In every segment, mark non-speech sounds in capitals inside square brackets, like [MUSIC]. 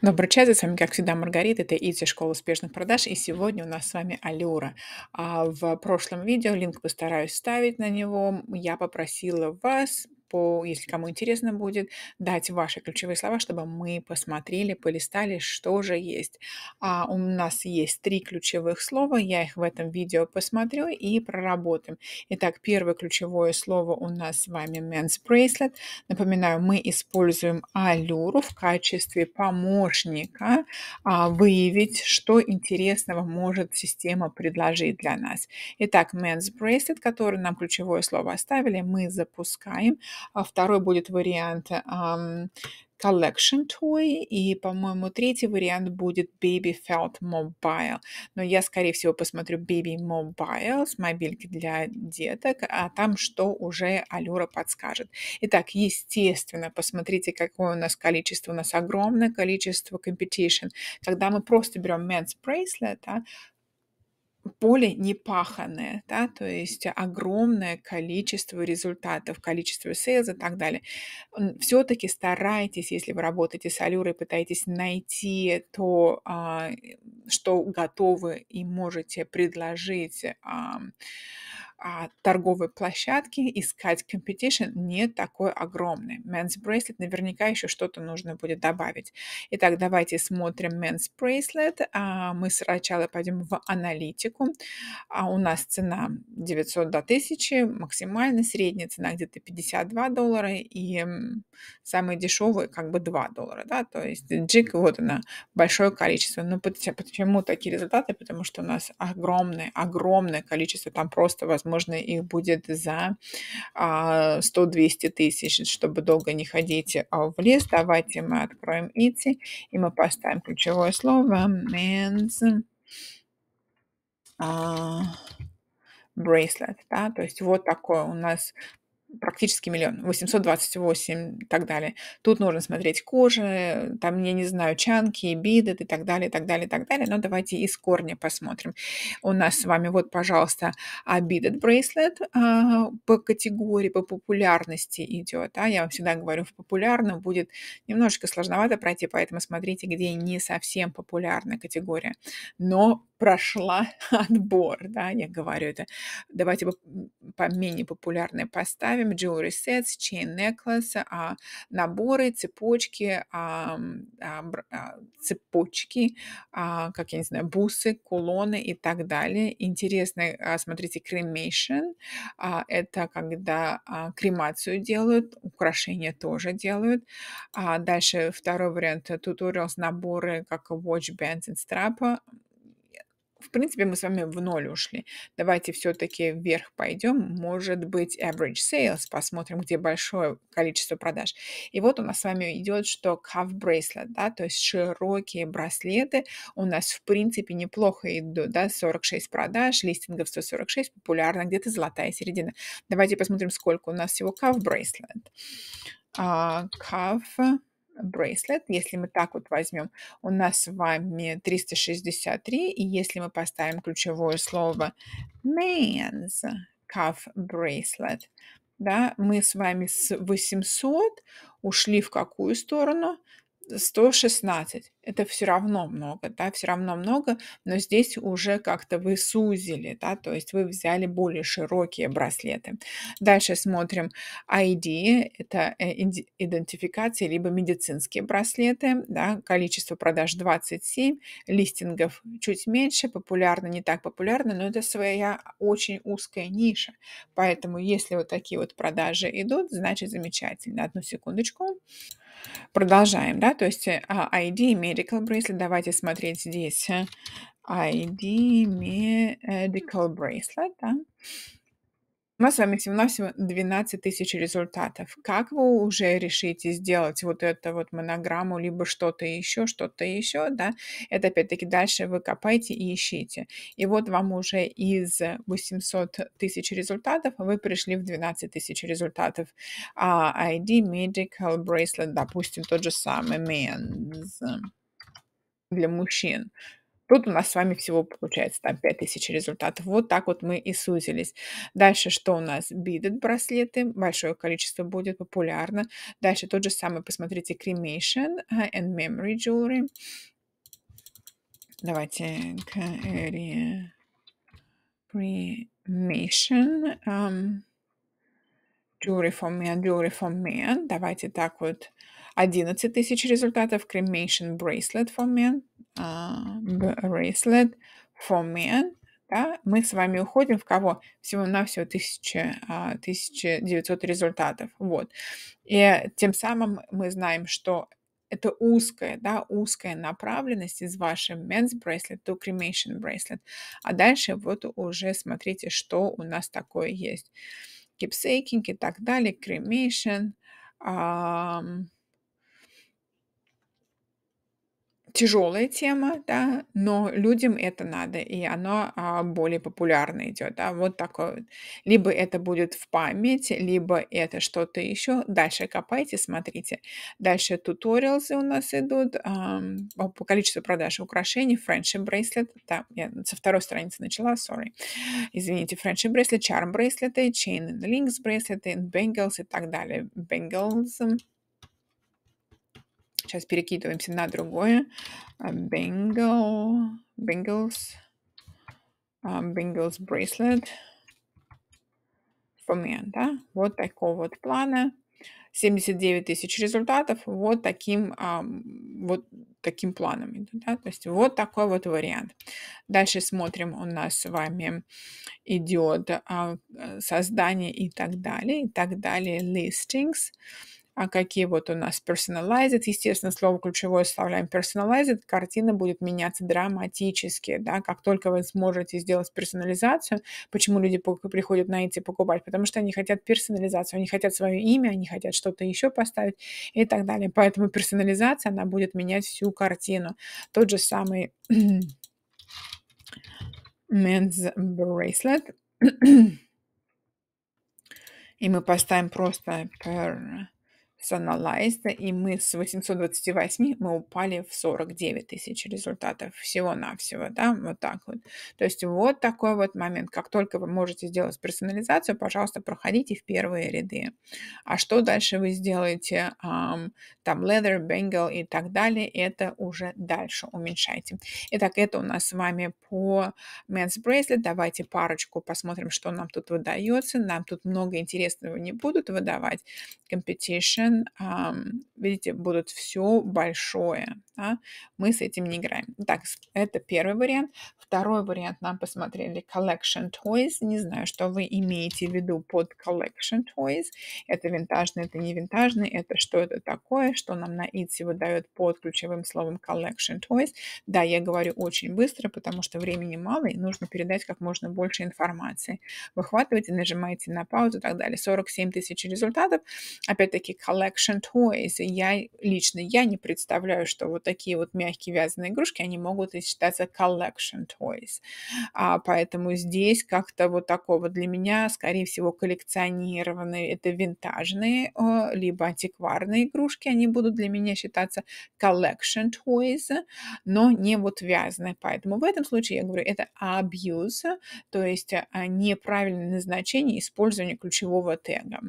Добрый час, с вами, как всегда, Маргарита, это Изи, школа успешных продаж, и сегодня у нас с вами Алюра. А в прошлом видео, линк постараюсь ставить на него, я попросила вас по, если кому интересно будет, дать ваши ключевые слова, чтобы мы посмотрели, полистали, что же есть. А у нас есть три ключевых слова, я их в этом видео посмотрю и проработаем. Итак, первое ключевое слово у нас с вами men's bracelet. Напоминаю, мы используем алюру в качестве помощника а, выявить, что интересного может система предложить для нас. Итак, men's bracelet, который нам ключевое слово оставили, мы запускаем. А второй будет вариант um, Collection Toy, и, по-моему, третий вариант будет Baby Felt Mobile. Но я, скорее всего, посмотрю Baby Mobile с мобильки для деток, а там что уже Алюра подскажет. Итак, естественно, посмотрите, какое у нас количество. У нас огромное количество competition. Когда мы просто берем Men's Bracelet, да, поле непаханное, да, то есть огромное количество результатов, количество сейлз и так далее. Все-таки старайтесь, если вы работаете с алюрой, пытаетесь найти то, а, что готовы и можете предложить а, торговые площадки, искать competition не такой огромный. Men's Bracelet наверняка еще что-то нужно будет добавить. Итак, давайте смотрим Men's Bracelet. А, мы сначала пойдем в аналитику. А у нас цена 900 до 1000, максимально средняя цена где-то 52 доллара и самые дешевые как бы 2 доллара. Да? То есть джик, вот она, большое количество. Но почему такие результаты? Потому что у нас огромное, огромное количество, там просто возможно возможно, их будет за 100-200 а, тысяч, чтобы долго не ходить а, в лес. Давайте мы откроем ити, и мы поставим ключевое слово men's а, bracelet, да, то есть вот такое у нас практически миллион, 828 и так далее. Тут нужно смотреть кожи, там, я не знаю, чанки, бидет и так далее, и так далее, и так далее. Но давайте из корня посмотрим. У нас с вами вот, пожалуйста, бидет браслет а, по категории, по популярности идет. А я вам всегда говорю, в популярном будет немножечко сложновато пройти, поэтому смотрите, где не совсем популярная категория, но прошла [LAUGHS] отбор, да, я говорю это. Давайте по менее популярной поставим добавим jewelry sets, chain necklace, а, наборы, цепочки, а, а, а, цепочки, а, как я не знаю, бусы, кулоны и так далее. Интересно, а, смотрите, cremation, а, это когда а, кремацию делают, украшения тоже делают. А, дальше второй вариант, э, tutorials, наборы, как watch bands and straps в принципе, мы с вами в ноль ушли. Давайте все-таки вверх пойдем. Может быть, average sales, посмотрим, где большое количество продаж. И вот у нас с вами идет, что cuff bracelet, да, то есть широкие браслеты у нас, в принципе, неплохо идут, да, 46 продаж, листингов 146, популярно, где-то золотая середина. Давайте посмотрим, сколько у нас всего cuff bracelet. Uh, а, cuff браслет, если мы так вот возьмем, у нас с вами 363, и если мы поставим ключевое слово man's cuff bracelet, да, мы с вами с 800 ушли в какую сторону? 116. Это все равно много, да, все равно много, но здесь уже как-то вы сузили, да, то есть вы взяли более широкие браслеты. Дальше смотрим ID, это э, идентификация, либо медицинские браслеты, да, количество продаж 27, листингов чуть меньше, популярно, не так популярно, но это своя очень узкая ниша. Поэтому если вот такие вот продажи идут, значит замечательно. Одну секундочку. Продолжаем, да, то есть э, а, ID Medical Bracelet. Давайте смотреть здесь э, ID Medical Bracelet, да. У нас с вами всего-навсего 12 тысяч результатов. Как вы уже решите сделать вот эту вот монограмму, либо что-то еще, что-то еще, да, это опять-таки дальше вы копаете и ищите. И вот вам уже из 800 тысяч результатов вы пришли в 12 тысяч результатов. Uh, ID, medical, bracelet, допустим, тот же самый men's для мужчин. Тут у нас с вами всего получается там 5000 результатов. Вот так вот мы и сузились. Дальше что у нас? Бидет браслеты. Большое количество будет популярно. Дальше тот же самый, посмотрите, cremation а, and memory jewelry. Давайте cremation. Um, jewelry for men, jewelry for men. Давайте так вот. 11 тысяч результатов. Cremation bracelet for men. А, bracelet for men. Да? Мы с вами уходим в кого? Всего на все а, 1900 результатов. Вот. И тем самым мы знаем, что это узкая, да, узкая направленность из вашей men's bracelet до cremation bracelet. А дальше вот уже смотрите, что у нас такое есть. Keepsaking и так далее, cremation, um, тяжелая тема, да, но людям это надо, и оно а, более популярно идет, да, вот такое. вот. Либо это будет в память, либо это что-то еще. Дальше копайте, смотрите. Дальше туториалсы у нас идут ам, по количеству продаж украшений, friendship bracelet, да, я со второй страницы начала, sorry, извините, friendship bracelet, charm браслеты, chain and links браслеты, bangles и так далее, bangles, Сейчас перекидываемся на другое. Bingo. Bingles. Bingles браслет. Фомен, да? Вот такого вот плана. 79 тысяч результатов вот таким, вот таким планом. Да? То есть вот такой вот вариант. Дальше смотрим, у нас с вами идет а, э, создание и так далее, и так далее, listings а какие вот у нас personalized, естественно, слово ключевое вставляем personalized, картина будет меняться драматически, да, как только вы сможете сделать персонализацию, почему люди приходят на эти покупать, потому что они хотят персонализацию, они хотят свое имя, они хотят что-то еще поставить и так далее, поэтому персонализация, она будет менять всю картину. Тот же самый [CLEARS THROAT] men's bracelet, [CLEARS THROAT] и мы поставим просто per цена и мы с 828 мы упали в 49 тысяч результатов всего-навсего, да, вот так вот. То есть вот такой вот момент. Как только вы можете сделать персонализацию, пожалуйста, проходите в первые ряды. А что дальше вы сделаете, um, там, leather, bangle и так далее, это уже дальше уменьшайте. Итак, это у нас с вами по men's bracelet. Давайте парочку посмотрим, что нам тут выдается. Нам тут много интересного не будут выдавать. Competition, видите, будут все большое. Да? Мы с этим не играем. Так, это первый вариант. Второй вариант нам посмотрели Collection Toys. Не знаю, что вы имеете в виду под Collection Toys. Это винтажный, это не винтажный, это что это такое, что нам на Etsy выдает под ключевым словом Collection Toys. Да, я говорю очень быстро, потому что времени мало, и нужно передать как можно больше информации. Выхватываете, нажимаете на паузу и так далее. 47 тысяч результатов. Опять-таки, Collection collection toys. И я лично я не представляю, что вот такие вот мягкие вязаные игрушки, они могут считаться collection toys. А, поэтому здесь как-то вот такого для меня, скорее всего, коллекционированные, это винтажные, э, либо антикварные игрушки, они будут для меня считаться collection toys, но не вот вязаные. Поэтому в этом случае я говорю, это abuse, то есть а, неправильное назначение использования ключевого тега.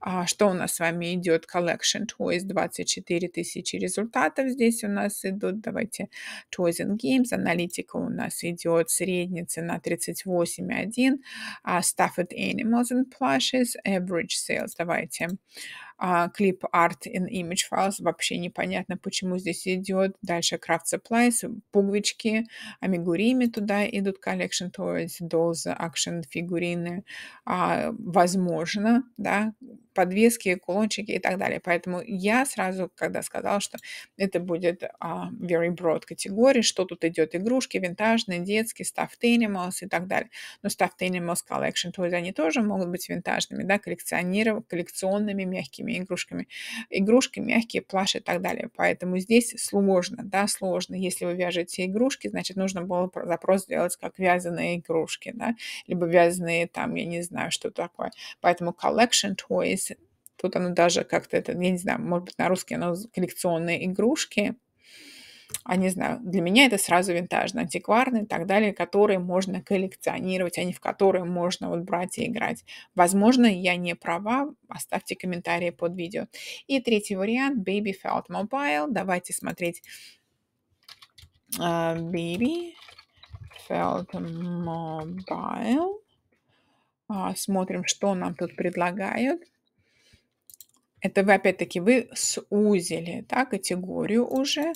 А что у нас с вами идет collection choice, 24 тысячи результатов здесь у нас идут, давайте chosen games, аналитика у нас идет средняя цена 38,1, uh, stuffed animals and plushes, average sales, давайте а клип Art in Image Files вообще непонятно, почему здесь идет. Дальше Craft Supplies, пуговички, амигурими туда идут, Collection Toys, Dolls, Action фигурины, а, возможно, да, подвески, кулончики и так далее. Поэтому я сразу, когда сказала, что это будет а, very broad категории, что тут идет, игрушки, винтажные, детские, stuffed animals и так далее. Но stuffed animals collection toys, они тоже могут быть винтажными, да, коллекционеров, коллекционными мягкими мягкими игрушками. Игрушки мягкие, плаш и так далее. Поэтому здесь сложно, да, сложно. Если вы вяжете игрушки, значит, нужно было запрос сделать как вязаные игрушки, да, либо вязаные там, я не знаю, что такое. Поэтому collection toys, тут оно даже как-то, это, я не знаю, может быть, на русский оно коллекционные игрушки, а не знаю, для меня это сразу винтажно, антикварные и так далее, которые можно коллекционировать, а не в которые можно вот брать и играть. Возможно, я не права, оставьте комментарии под видео. И третий вариант, Baby Felt Mobile, давайте смотреть uh, Baby Felt Mobile. Uh, смотрим, что нам тут предлагают. Это вы, опять-таки, вы сузили да, категорию уже.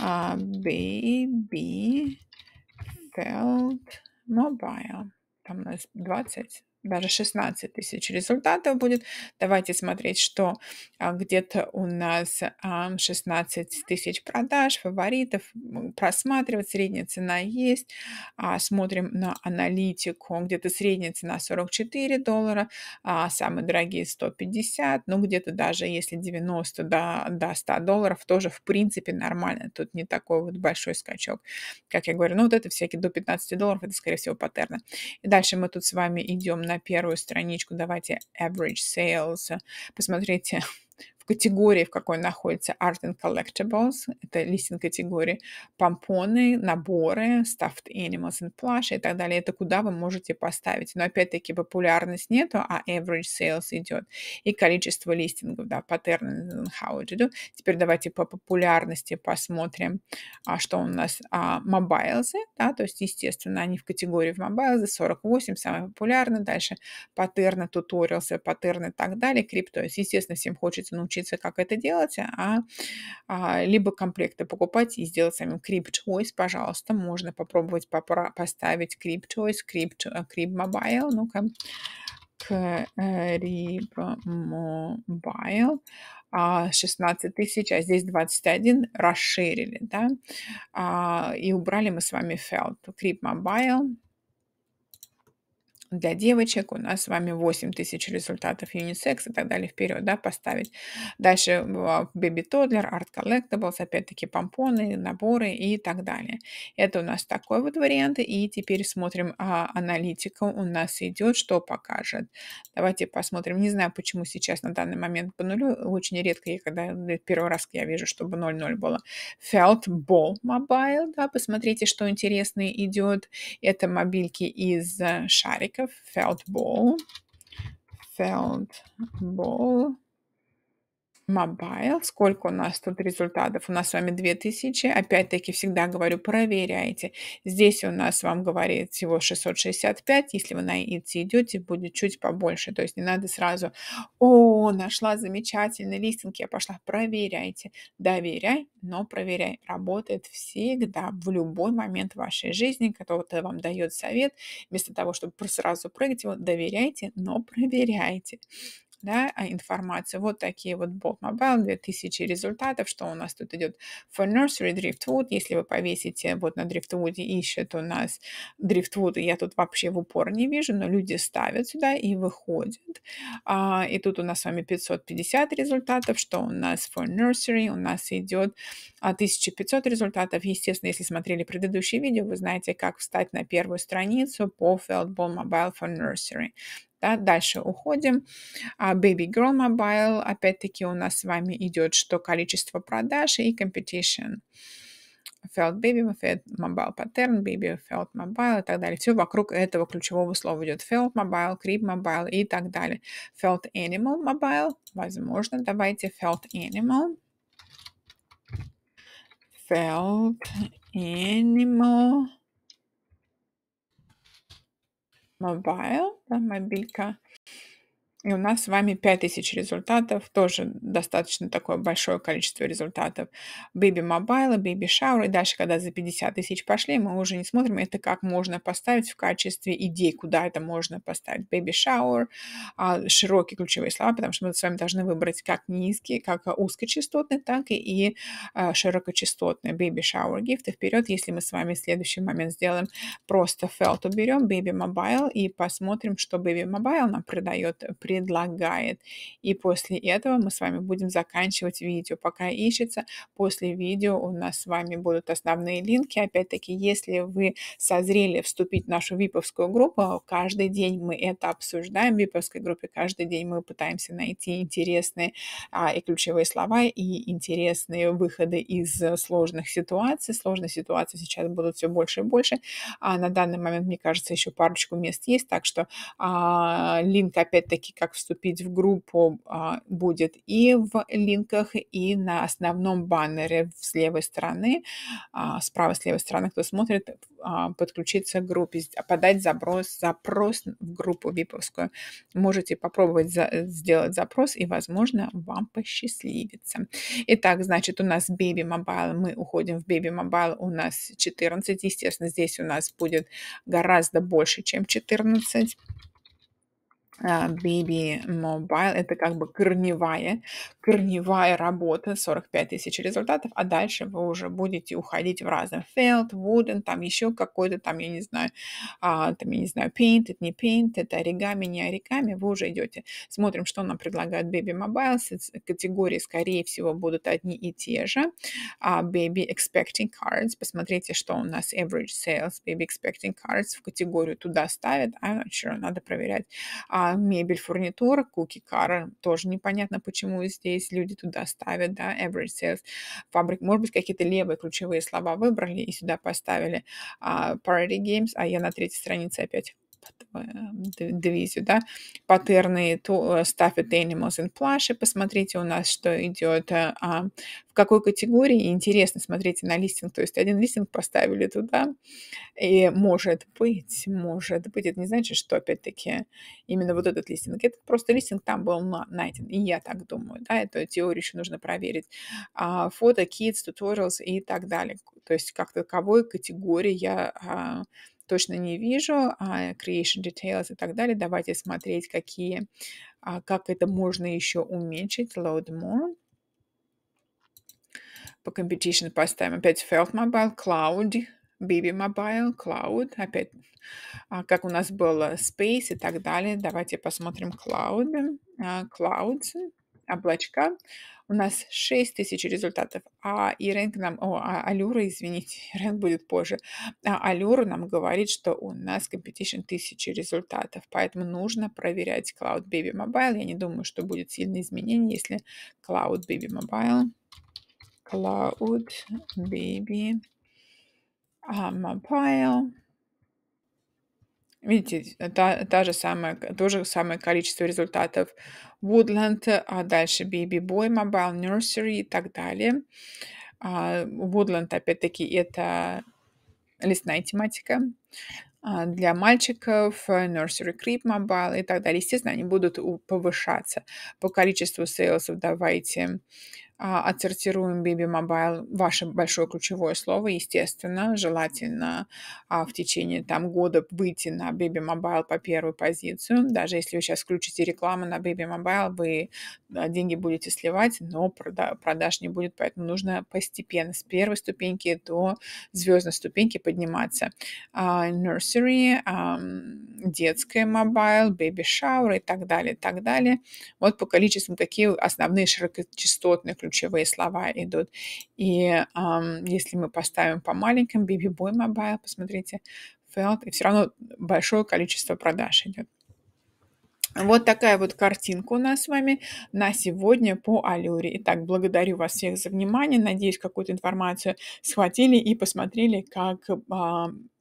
Uh, baby felt mobile. Там у нас 20 даже 16 тысяч результатов будет. Давайте смотреть, что а, где-то у нас а, 16 тысяч продаж, фаворитов, просматривать, средняя цена есть. А, смотрим на аналитику, где-то средняя цена 44 доллара, а, самые дорогие 150, ну где-то даже если 90 до, до 100 долларов, тоже в принципе нормально. Тут не такой вот большой скачок. Как я говорю, ну вот это всякие до 15 долларов, это скорее всего паттерны. И дальше мы тут с вами идем на на первую страничку, давайте average sales, посмотрите категории, в какой находится Art and Collectibles, это листинг категории, помпоны, наборы, Stuffed Animals and Plush и так далее, это куда вы можете поставить. Но опять-таки популярность нету, а average sales идет. И количество листингов, да, паттерн how it do. Теперь давайте по популярности посмотрим, а, что у нас а, mobiles, да, то есть, естественно, они в категории в mobiles, 48 самые популярные, дальше паттерны, туториалсы, паттерны и так далее, крипто. Естественно, всем хочется научиться учиться, как это делать, а, а либо комплекты покупать и сделать самим. Creep Choice, пожалуйста, можно попробовать попро- поставить Creep Choice, Creep, э, Creep Mobile, ну-ка, э, Creep Mobile. 16 а, тысяч, а здесь 21, расширили, да, а, и убрали мы с вами Felt, Creep Mobile, для девочек у нас с вами 8 тысяч результатов юнисекс и так далее вперед, да, поставить. Дальше а, Baby Toddler, Art Collectibles, опять-таки помпоны, наборы и так далее. Это у нас такой вот вариант, и теперь смотрим, а, аналитика у нас идет, что покажет. Давайте посмотрим, не знаю, почему сейчас на данный момент по нулю, очень редко, я когда первый раз я вижу, чтобы 0-0 было. Felt Ball Mobile, да, посмотрите, что интересно идет. Это мобильки из э, шарик a felt ball felt ball Mobile. Сколько у нас тут результатов? У нас с вами 2000. Опять-таки всегда говорю, проверяйте. Здесь у нас вам говорит всего 665. Если вы на ИТ идете, будет чуть побольше. То есть не надо сразу, о, нашла замечательный листинг, я пошла. Проверяйте. Доверяй, но проверяй. Работает всегда, в любой момент вашей жизни. Кто-то вам дает совет. Вместо того, чтобы сразу прыгать его, доверяйте, но проверяйте да, а, информацию. Вот такие вот Bolt Mobile, 2000 результатов, что у нас тут идет for nursery driftwood. Если вы повесите вот на driftwood ищет у нас driftwood, я тут вообще в упор не вижу, но люди ставят сюда и выходят. А, и тут у нас с вами 550 результатов, что у нас for nursery, у нас идет 1500 а, результатов. Естественно, если смотрели предыдущие видео, вы знаете, как встать на первую страницу по Feldball Mobile for Nursery. Да, дальше уходим. А, Baby Girl Mobile, опять-таки у нас с вами идет, что количество продаж и competition. Felt Baby, Felt Mobile Pattern, Baby Felt Mobile и так далее. Все вокруг этого ключевого слова идет. Felt Mobile, Crib Mobile и так далее. Felt Animal Mobile, возможно, давайте Felt Animal. Felt Animal Mobile, да, мобилька. И у нас с вами 5000 результатов, тоже достаточно такое большое количество результатов. Baby Mobile, Baby Shower, и дальше, когда за 50 тысяч пошли, мы уже не смотрим, это как можно поставить в качестве идей, куда это можно поставить. Baby Shower, а, широкие ключевые слова, потому что мы с вами должны выбрать как низкие, как узкочастотные, так и а, широкочастотные. Baby Shower Gift, и вперед, если мы с вами в следующий момент сделаем, просто felt уберем, Baby Mobile, и посмотрим, что Baby Mobile нам продает при предлагает. И после этого мы с вами будем заканчивать видео. Пока ищется, после видео у нас с вами будут основные линки. Опять-таки, если вы созрели вступить в нашу виповскую группу, каждый день мы это обсуждаем в виповской группе, каждый день мы пытаемся найти интересные а, и ключевые слова, и интересные выходы из сложных ситуаций. Сложные ситуации сейчас будут все больше и больше. А на данный момент, мне кажется, еще парочку мест есть, так что а, линк, опять-таки, как как вступить в группу, а, будет и в линках, и на основном баннере с левой стороны, а, справа с левой стороны, кто смотрит, а, подключиться к группе, подать запрос, запрос в группу виповскую. Можете попробовать за, э, сделать запрос, и, возможно, вам посчастливится. Итак, значит, у нас Baby Mobile, мы уходим в Baby Mobile, у нас 14, естественно, здесь у нас будет гораздо больше, чем 14. А, Baby Mobile. Это как бы корневая, корневая работа, 45 тысяч результатов, а дальше вы уже будете уходить в разные Field, Wooden, там еще какой-то, там, я не знаю, а, там, я не знаю, painted не painted, это оригами, не оригами, вы уже идете. Смотрим, что нам предлагают Baby Mobile. Категории, скорее всего, будут одни и те же. А, Baby Expecting Cards. Посмотрите, что у нас Average Sales, Baby Expecting Cards в категорию туда ставят. I'm not sure, надо проверять мебель, фурнитура, куки, кара, тоже непонятно, почему здесь люди туда ставят, да, Every sales, фабрик, может быть, какие-то левые ключевые слова выбрали и сюда поставили а, party games, а я на третьей странице опять дивизию, да, паттерны to э, stuff it animals in plush, и посмотрите у нас, что идет, э, а, в какой категории, интересно, смотрите на листинг, то есть один листинг поставили туда, и может быть, может быть, это не значит, что, опять-таки, именно вот этот листинг, этот просто листинг там был найден, и я так думаю, да, эту теорию еще нужно проверить, а, фото, kids, tutorials и так далее, то есть как таковой категории я а, точно не вижу, а creation details и так далее. Давайте смотреть, какие, а, как это можно еще уменьшить. Load more. По competition поставим опять Felt Mobile, Cloud, Baby Mobile, Cloud, опять а, как у нас было Space и так далее. Давайте посмотрим Cloud, а, Clouds, облачка у нас 6 тысяч результатов, а и рынок нам, о, а Алюра, извините, [LAUGHS] рынок будет позже, а Алюра нам говорит, что у нас competition 1000 результатов, поэтому нужно проверять Cloud Baby Mobile. Я не думаю, что будет сильное изменение, если Cloud Baby Mobile, Cloud Baby а, Mobile, Видите, та, та же самая, то же самое количество результатов. Woodland, а дальше Baby Boy, Mobile Nursery и так далее. А, Woodland, опять-таки, это лесная тематика. А, для мальчиков Nursery Creep Mobile и так далее. Естественно, они будут повышаться. По количеству сейлсов давайте а, отсортируем Baby Mobile, ваше большое ключевое слово, естественно, желательно а, в течение там года выйти на Baby Mobile по первую позицию. Даже если вы сейчас включите рекламу на Baby Mobile, вы деньги будете сливать, но продаж не будет, поэтому нужно постепенно с первой ступеньки до звездной ступеньки подниматься. А, nursery, детская mobile baby shower и так далее, и так далее. Вот по количеству такие основные широкочастотные ключевые ключевые слова идут. И эм, если мы поставим по маленьким, baby Boy Mobile, посмотрите, Felt, и все равно большое количество продаж идет. Вот такая вот картинка у нас с вами на сегодня по Алюре. Итак, благодарю вас всех за внимание. Надеюсь, какую-то информацию схватили и посмотрели, как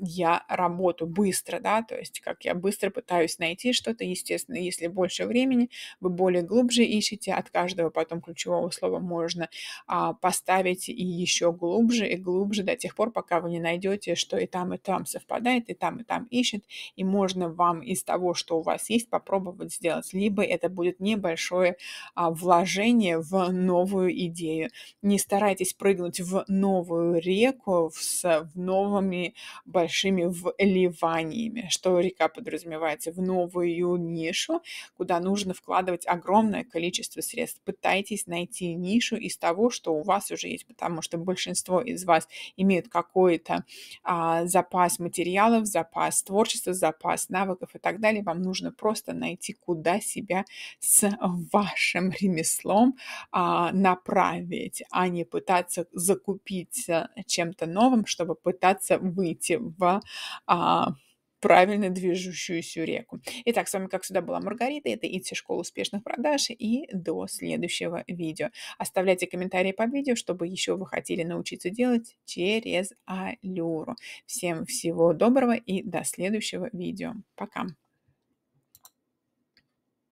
я работаю быстро, да, то есть как я быстро пытаюсь найти что-то, естественно, если больше времени, вы более глубже ищете, от каждого потом ключевого слова можно а, поставить и еще глубже и глубже до тех пор, пока вы не найдете, что и там, и там совпадает, и там, и там ищет, и можно вам из того, что у вас есть, попробовать сделать, либо это будет небольшое а, вложение в новую идею. Не старайтесь прыгнуть в новую реку с в новыми большими большими вливаниями, что река подразумевается в новую нишу, куда нужно вкладывать огромное количество средств. Пытайтесь найти нишу из того, что у вас уже есть, потому что большинство из вас имеют какой-то а, запас материалов, запас творчества, запас навыков и так далее. Вам нужно просто найти, куда себя с вашим ремеслом а, направить, а не пытаться закупить чем-то новым, чтобы пытаться выйти в а, правильно движущуюся реку. Итак, с вами, как всегда, была Маргарита. Это ИТСИ Школа успешных продаж. И до следующего видео. Оставляйте комментарии под видео, чтобы еще вы хотели научиться делать через алюру. Всем всего доброго и до следующего видео. Пока!